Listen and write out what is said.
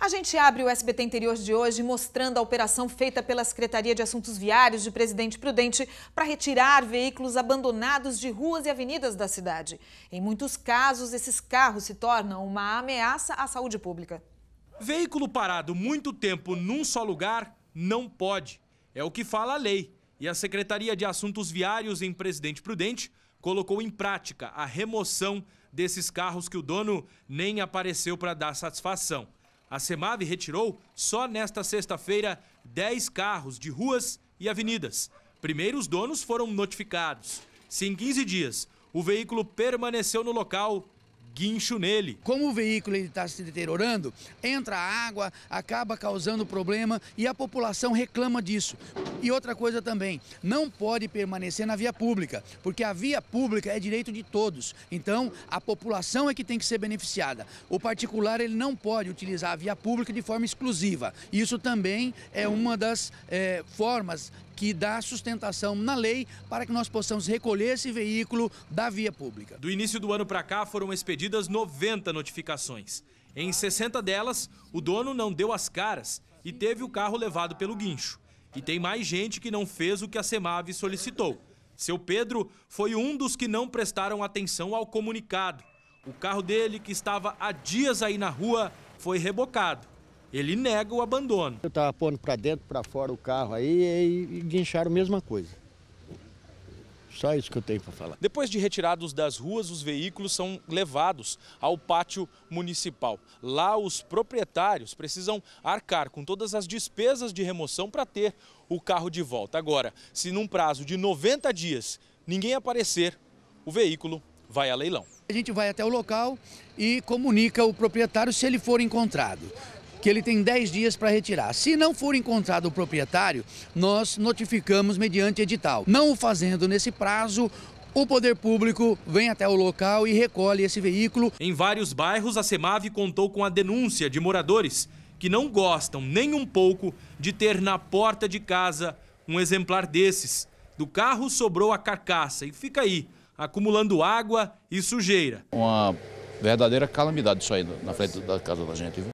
A gente abre o SBT Interior de hoje mostrando a operação feita pela Secretaria de Assuntos Viários de Presidente Prudente para retirar veículos abandonados de ruas e avenidas da cidade. Em muitos casos, esses carros se tornam uma ameaça à saúde pública. Veículo parado muito tempo num só lugar não pode. É o que fala a lei. E a Secretaria de Assuntos Viários em Presidente Prudente colocou em prática a remoção desses carros que o dono nem apareceu para dar satisfação. A Semave retirou, só nesta sexta-feira, 10 carros de ruas e avenidas. Primeiro, os donos foram notificados. Se em 15 dias o veículo permaneceu no local, guincho nele. Como o veículo está se deteriorando, entra água, acaba causando problema e a população reclama disso. E outra coisa também, não pode permanecer na via pública, porque a via pública é direito de todos. Então, a população é que tem que ser beneficiada. O particular, ele não pode utilizar a via pública de forma exclusiva. Isso também é uma das é, formas que dá sustentação na lei para que nós possamos recolher esse veículo da via pública. Do início do ano para cá foram expedidas 90 notificações. Em 60 delas, o dono não deu as caras e teve o carro levado pelo guincho. E tem mais gente que não fez o que a Semav solicitou. Seu Pedro foi um dos que não prestaram atenção ao comunicado. O carro dele, que estava há dias aí na rua, foi rebocado. Ele nega o abandono. Eu estava pondo para dentro, para fora o carro aí e, e guincharam a mesma coisa. Só isso que eu tenho para falar. Depois de retirados das ruas, os veículos são levados ao pátio municipal. Lá, os proprietários precisam arcar com todas as despesas de remoção para ter o carro de volta. Agora, se num prazo de 90 dias ninguém aparecer, o veículo vai a leilão. A gente vai até o local e comunica o proprietário se ele for encontrado que ele tem 10 dias para retirar. Se não for encontrado o proprietário, nós notificamos mediante edital. Não o fazendo nesse prazo, o poder público vem até o local e recolhe esse veículo. Em vários bairros, a Semave contou com a denúncia de moradores que não gostam nem um pouco de ter na porta de casa um exemplar desses. Do carro sobrou a carcaça e fica aí, acumulando água e sujeira. Uma verdadeira calamidade isso aí na frente da casa da gente. Viu?